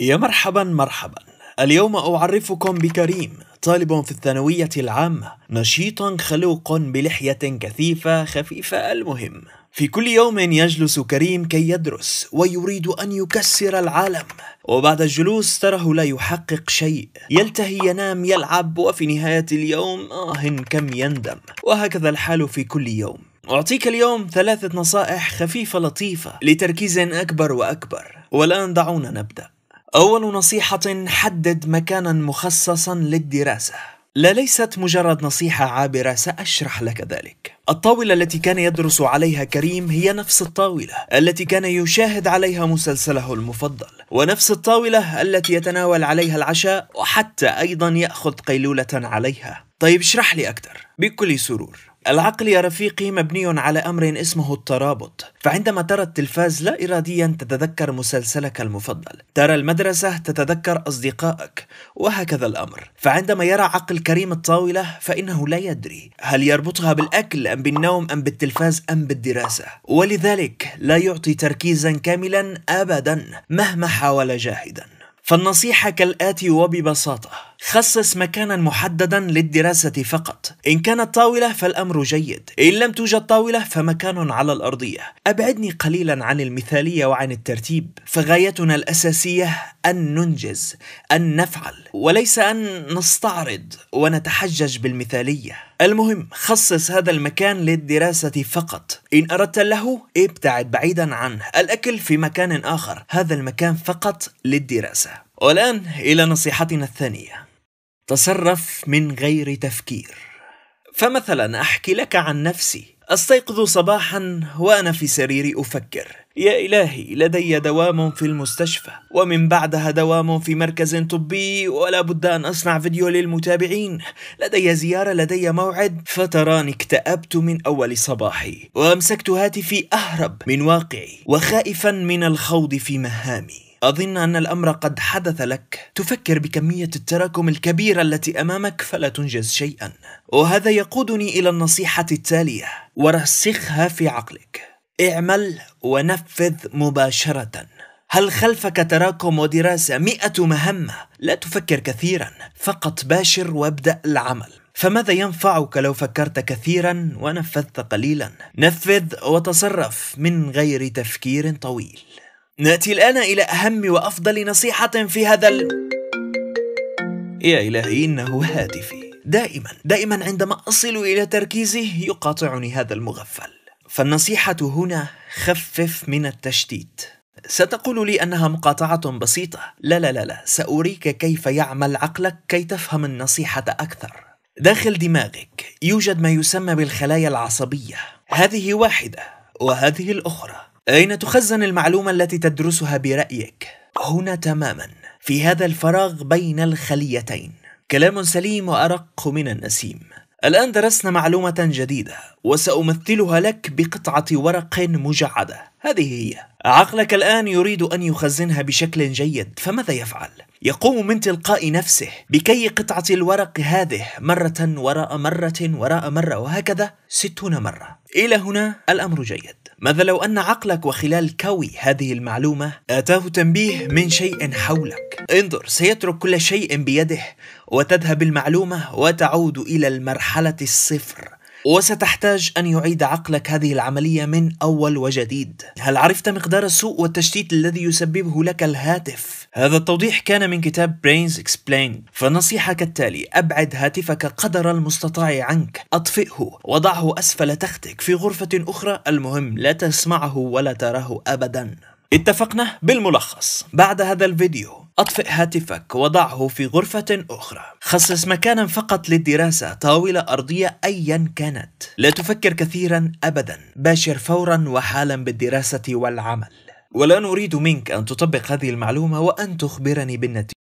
يا مرحبا مرحبا اليوم أعرفكم بكريم طالب في الثانوية العامة نشيط خلوق بلحية كثيفة خفيفة المهم في كل يوم يجلس كريم كي يدرس ويريد أن يكسر العالم وبعد الجلوس تراه لا يحقق شيء يلتهي ينام يلعب وفي نهاية اليوم آه كم يندم وهكذا الحال في كل يوم أعطيك اليوم ثلاثة نصائح خفيفة لطيفة لتركيز أكبر وأكبر والآن دعونا نبدأ أول نصيحة حدد مكانا مخصصا للدراسة لا ليست مجرد نصيحة عابرة سأشرح لك ذلك الطاولة التي كان يدرس عليها كريم هي نفس الطاولة التي كان يشاهد عليها مسلسله المفضل ونفس الطاولة التي يتناول عليها العشاء وحتى أيضا يأخذ قيلولة عليها طيب اشرح لي أكثر بكل سرور العقل يا رفيقي مبني على امر اسمه الترابط فعندما ترى التلفاز لا اراديا تتذكر مسلسلك المفضل ترى المدرسه تتذكر اصدقائك وهكذا الامر فعندما يرى عقل كريم الطاوله فانه لا يدري هل يربطها بالاكل ام بالنوم ام بالتلفاز ام بالدراسه ولذلك لا يعطي تركيزا كاملا ابدا مهما حاول جاهدا فالنصيحه كالاتي وببساطه خصص مكانا محددا للدراسة فقط إن كانت طاولة فالأمر جيد إن لم توجد طاولة فمكان على الأرضية أبعدني قليلا عن المثالية وعن الترتيب فغايتنا الأساسية أن ننجز أن نفعل وليس أن نستعرض ونتحجج بالمثالية المهم خصص هذا المكان للدراسة فقط إن أردت له ابتعد بعيدا عنه الأكل في مكان آخر هذا المكان فقط للدراسة والآن إلى نصيحتنا الثانية تصرف من غير تفكير فمثلا احكي لك عن نفسي استيقظ صباحا وانا في سريري افكر يا الهي لدي دوام في المستشفى ومن بعدها دوام في مركز طبي ولا بد ان اصنع فيديو للمتابعين لدي زياره لدي موعد فتراني اكتئبت من اول صباحي وامسكت هاتفي اهرب من واقعي وخائفا من الخوض في مهامي أظن أن الأمر قد حدث لك تفكر بكمية التراكم الكبيرة التي أمامك فلا تنجز شيئا وهذا يقودني إلى النصيحة التالية ورسخها في عقلك اعمل ونفذ مباشرة هل خلفك تراكم ودراسة مئة مهمة لا تفكر كثيرا فقط باشر وابدأ العمل فماذا ينفعك لو فكرت كثيرا ونفذت قليلا نفذ وتصرف من غير تفكير طويل نأتي الآن إلى أهم وأفضل نصيحة في هذا ال... يا إلهي إنه هاتفي دائما دائما عندما أصل إلى تركيزه يقاطعني هذا المغفل فالنصيحة هنا خفف من التشتيت ستقول لي أنها مقاطعة بسيطة لا لا لا لا سأريك كيف يعمل عقلك كي تفهم النصيحة أكثر داخل دماغك يوجد ما يسمى بالخلايا العصبية هذه واحدة وهذه الأخرى أين تخزن المعلومة التي تدرسها برأيك؟ هنا تماما في هذا الفراغ بين الخليتين كلام سليم وأرق من النسيم الآن درسنا معلومة جديدة وسأمثلها لك بقطعة ورق مجعدة هذه هي عقلك الآن يريد أن يخزنها بشكل جيد فماذا يفعل؟ يقوم من تلقاء نفسه بكي قطعة الورق هذه مرة وراء مرة وراء مرة وهكذا ستون مرة إلى هنا الأمر جيد ماذا لو أن عقلك وخلال كوي هذه المعلومة آتاه تنبيه من شيء حولك انظر سيترك كل شيء بيده وتذهب المعلومة وتعود إلى المرحلة الصفر وستحتاج أن يعيد عقلك هذه العملية من أول وجديد هل عرفت مقدار السوء والتشتيت الذي يسببه لك الهاتف؟ هذا التوضيح كان من كتاب Brains Explained فالنصيحة كالتالي أبعد هاتفك قدر المستطاع عنك أطفئه وضعه أسفل تختك في غرفة أخرى المهم لا تسمعه ولا تراه أبدا اتفقنا بالملخص بعد هذا الفيديو أطفئ هاتفك وضعه في غرفة أخرى خصص مكانا فقط للدراسة طاولة أرضية أيا كانت لا تفكر كثيرا أبدا باشر فورا وحالا بالدراسة والعمل ولا نريد منك أن تطبق هذه المعلومة وأن تخبرني بالنتيجة